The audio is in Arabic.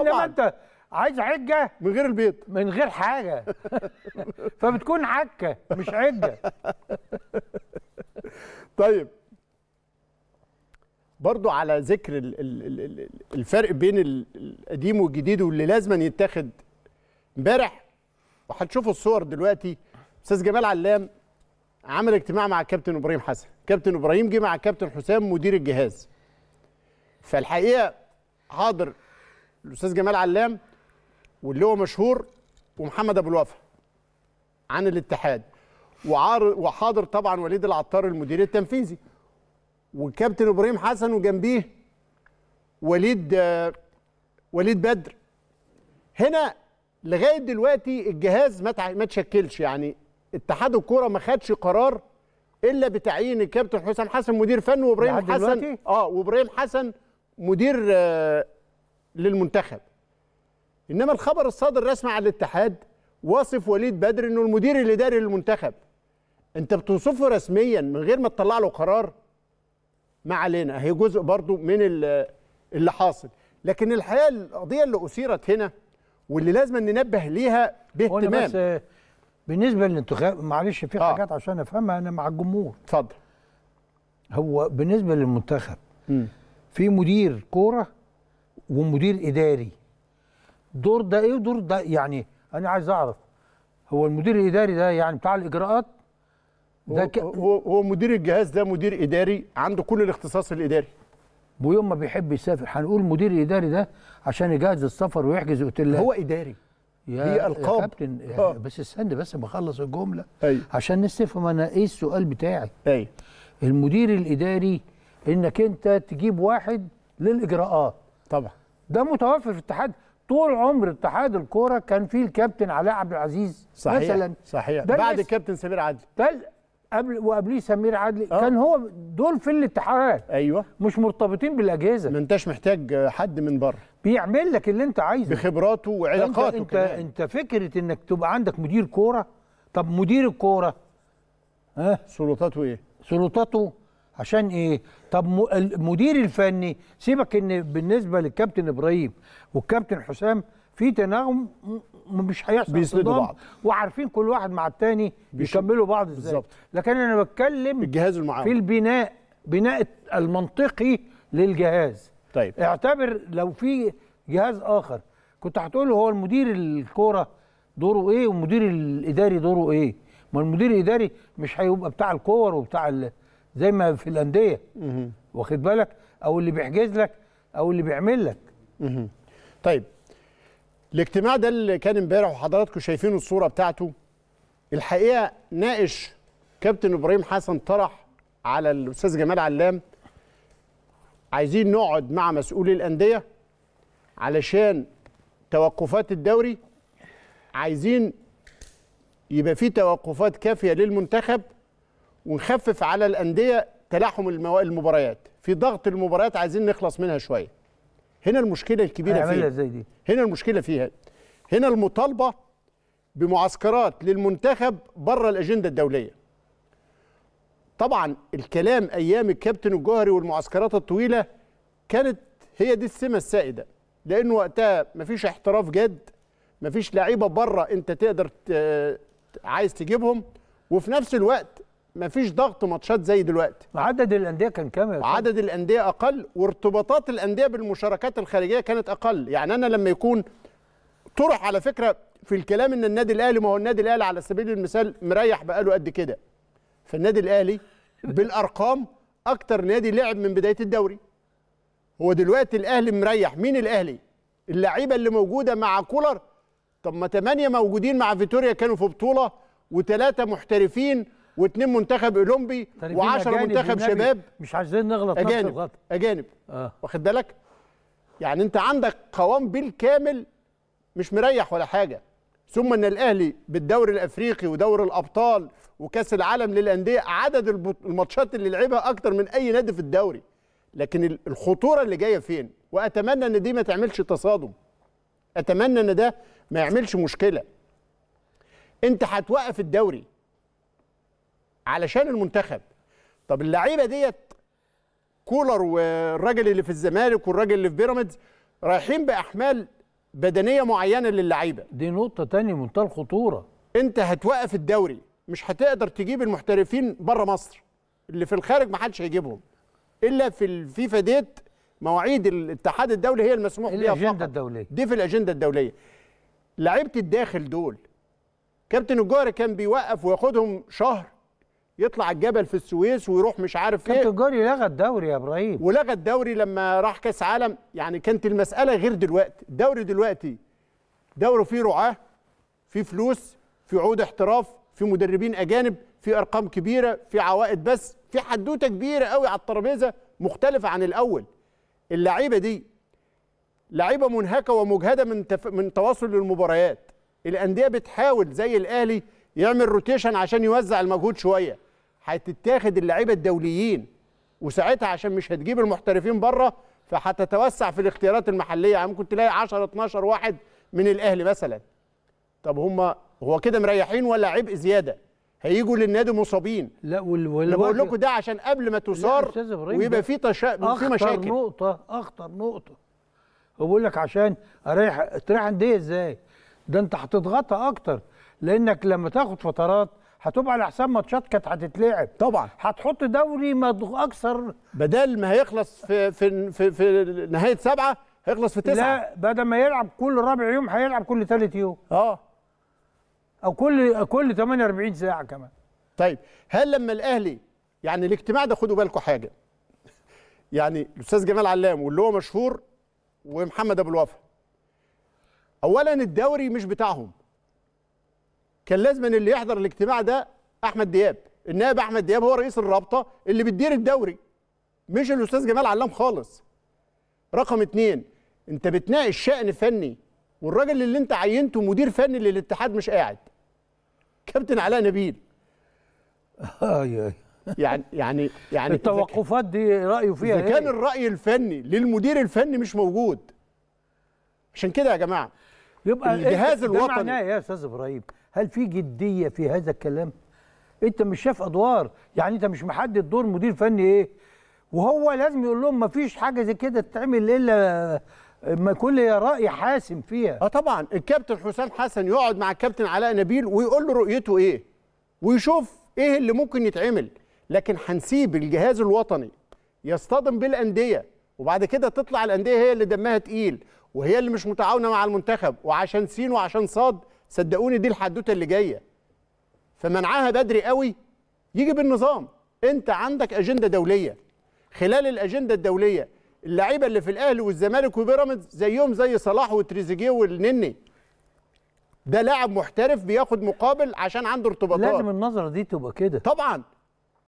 انما انت عايز عجه من غير البيض من غير حاجه فبتكون عكه مش عجه طيب برضو على ذكر الفرق بين القديم والجديد واللي لازم يتاخد امبارح وهتشوفوا الصور دلوقتي استاذ جمال علام عمل اجتماع مع الكابتن ابراهيم حسن كابتن ابراهيم جه مع الكابتن حسام مدير الجهاز فالحقيقه حاضر الاستاذ جمال علام واللي هو مشهور ومحمد ابو الوفا عن الاتحاد وحاضر طبعا وليد العطار المدير التنفيذي والكابتن ابراهيم حسن وجنبيه وليد وليد بدر هنا لغايه دلوقتي الجهاز ما تشكلش يعني اتحاد الكوره ما خدش قرار الا بتعيين الكابتن حسام حسن مدير فني وابراهيم حسن اه وابراهيم حسن مدير آه، للمنتخب انما الخبر الصادر رسمي على الاتحاد واصف وليد بدر انه المدير الاداري للمنتخب انت بتوصفه رسميا من غير ما تطلع له قرار ما علينا هي جزء برضو من اللي حاصل لكن الحقيقه القضيه اللي اثيرت هنا واللي لازم ننبه ليها باهتمام بس بالنسبه للانتخاب معلش في آه. حاجات عشان افهمها انا مع الجمهور اتفضل هو بالنسبه للمنتخب م. في مدير كوره ومدير اداري دور ده ايه ودور ده يعني انا عايز اعرف هو المدير الاداري ده يعني بتاع الاجراءات ده ك... هو هو مدير الجهاز ده مدير اداري عنده كل الاختصاص الاداري ويوم ما بيحب يسافر هنقول مدير الاداري ده عشان يجهز السفر ويحجز اوتيلات هو اداري يا هي القاب يا كابتن آه. بس استنى بس ما اخلص الجمله أي. عشان نستفهم انا ايه السؤال بتاعي أي. المدير الاداري انك انت تجيب واحد للاجراءات طبعا ده متوفر في الاتحاد طول عمر اتحاد الكوره كان فيه الكابتن علاء عبد العزيز صحيح مثلا صحيح ده بعد الكابتن سمير عدلي بل قبل وقبليه سمير عدلي أه. كان هو دول في الاتحاد ايوه مش مرتبطين بالاجهزه ما انتش محتاج حد من بره بيعمل لك اللي انت عايزه بخبراته وعلاقاته انت كمان. انت فكره انك تبقى عندك مدير كوره طب مدير الكوره ها سلطاته ايه سلطاته عشان ايه طب المدير الفني سيبك ان بالنسبه للكابتن ابراهيم والكابتن حسام في تناغم مش هيحصل بيسندوا بعض وعارفين كل واحد مع التاني بيكملوا بعض ازاي بالظبط لكن انا بتكلم الجهاز المعاون في البناء بناء المنطقي للجهاز طيب اعتبر لو في جهاز اخر كنت هتقول هو المدير الكوره دوره ايه والمدير الاداري دوره ايه ما المدير الاداري مش هيبقى بتاع الكور وبتاع ال... زي ما في الانديه واخد بالك او اللي بيحجز لك او اللي بيعمل لك طيب الاجتماع ده اللي كان امبارح وحضراتكم شايفين الصوره بتاعته الحقيقه ناقش كابتن ابراهيم حسن طرح على الاستاذ جمال علام عايزين نقعد مع مسؤولي الانديه علشان توقفات الدوري عايزين يبقى في توقفات كافيه للمنتخب ونخفف على الانديه تلاحم المباريات في ضغط المباريات عايزين نخلص منها شويه هنا المشكله الكبيره فيها زي دي. هنا المشكله فيها هنا المطالبه بمعسكرات للمنتخب بره الاجنده الدوليه طبعا الكلام ايام الكابتن الجوهري والمعسكرات الطويله كانت هي دي السمه السائده لان وقتها مفيش احتراف جاد مفيش لعيبه بره انت تقدر عايز تجيبهم وفي نفس الوقت مفيش ضغط ماتشات زي دلوقتي عدد الانديه كان كام عدد الانديه اقل وارتباطات الانديه بالمشاركات الخارجيه كانت اقل يعني انا لما يكون طرح على فكره في الكلام ان النادي الاهلي ما هو النادي الاهلي على سبيل المثال مريح بقاله قد كده فالنادي الاهلي بالارقام اكتر نادي لعب من بدايه الدوري هو دلوقتي الاهلي مريح مين الاهلي اللعيبه اللي موجوده مع كولر طب ما ثمانيه موجودين مع فيتوريا كانوا في بطوله وثلاثه محترفين واثنين منتخب اولمبي طيب، و10 منتخب شباب مش عايزين نغلط اجانب اجانب آه. واخد بالك يعني انت عندك قوام بالكامل مش مريح ولا حاجه ثم ان الاهلي بالدوري الافريقي ودوري الابطال وكاس العالم للانديه عدد الماتشات اللي لعبها اكتر من اي نادي في الدوري لكن الخطوره اللي جايه فين واتمنى ان دي ما تعملش تصادم اتمنى ان ده ما يعملش مشكله انت هتوقف الدوري علشان المنتخب طب اللعيبه ديت كولر والراجل اللي في الزمالك والراجل اللي في بيراميدز رايحين باحمال بدنيه معينه للعيبه دي نقطه تانية منتهى الخطوره انت هتوقف الدوري مش هتقدر تجيب المحترفين بره مصر اللي في الخارج ما حدش هيجيبهم الا في الفيفا ديت مواعيد الاتحاد الدولي هي المسموح إيه بيها الاجنده الدوليه دي في الاجنده الدوليه لعيبه الداخل دول كابتن الجوهري كان بيوقف وياخدهم شهر يطلع الجبل في السويس ويروح مش عارف ايه كابتن جوري لغى الدوري يا ابراهيم ولغى الدوري لما راح كاس عالم يعني كانت المساله غير دلوقتي الدوري دلوقتي دوري فيه رعاه فيه فلوس في عقود احتراف في مدربين اجانب في ارقام كبيره في عوائد بس في حدوته كبيره قوي على الترابيزه مختلفه عن الاول اللعيبه دي لعيبه منهكه ومجهده من تف... من تواصل للمباريات الانديه بتحاول زي الاهلي يعمل روتيشن عشان يوزع المجهود شويه هتتاخد اللعيبه الدوليين وساعتها عشان مش هتجيب المحترفين بره فهتتوسع في الاختيارات المحليه يعني ممكن تلاقي 10 12 واحد من الاهلي مثلا طب هم هو كده مريحين ولا عبء زياده هيجوا للنادي مصابين لا وال... وال... بقول لكم ده عشان قبل ما تثار ويبقى في تشا... في مشاكل اخطر نقطه اخطر نقطه هو بيقول لك عشان اريح تريح انديه ازاي ده انت هتضغطها اكتر لانك لما تاخد فترات هتبقى على حساب ماتشات كانت هتتلعب طبعا هتحط دوري مضغوط اكثر بدل ما هيخلص في في في, في نهايه سبعه هيخلص في تسعه لا بدل ما يلعب كل رابع يوم هيلعب كل ثالث يوم اه او كل كل 48 ساعه كمان طيب هل لما الاهلي يعني الاجتماع ده خدوا بالكم حاجه يعني الاستاذ جمال علام واللي هو مشهور ومحمد ابو الوفا اولا الدوري مش بتاعهم كان لازم اللي يحضر الاجتماع ده احمد دياب النائب احمد دياب هو رئيس الرابطه اللي بتدير الدوري مش الاستاذ جمال علام خالص رقم اتنين انت بتناقش شأن فني والراجل اللي انت عينته مدير فني للاتحاد مش قاعد كابتن علاء نبيل آه، يعني يعني يعني التوقفات دي رايه فيها اذا كان إيه؟ الراي الفني للمدير الفني مش موجود عشان كده يا جماعه يبقى الجهاز إيه؟ الوطني ده معناه إيه يا استاذ ابراهيم هل في جديه في هذا الكلام انت مش شايف ادوار يعني انت مش محدد دور مدير فني ايه وهو لازم يقول لهم ما فيش حاجه زي كده تتعمل الا ما كل راي حاسم فيها اه طبعا الكابتن حسام حسن يقعد مع الكابتن علاء نبيل ويقول له رؤيته ايه ويشوف ايه اللي ممكن يتعمل لكن هنسيب الجهاز الوطني يصطدم بالانديه وبعد كده تطلع الانديه هي اللي دمها تقيل وهي اللي مش متعاونه مع المنتخب وعشان سين وعشان صاد صدقوني دي الحدوته اللي جايه فمنعها بدري قوي يجي بالنظام انت عندك اجنده دوليه خلال الاجنده الدوليه اللعيبه اللي في الاهلي والزمالك وبيراميدز زيهم زي صلاح وتريزيجيه والنني ده لاعب محترف بياخد مقابل عشان عنده ارتباطات لازم النظره دي تبقى كده طبعا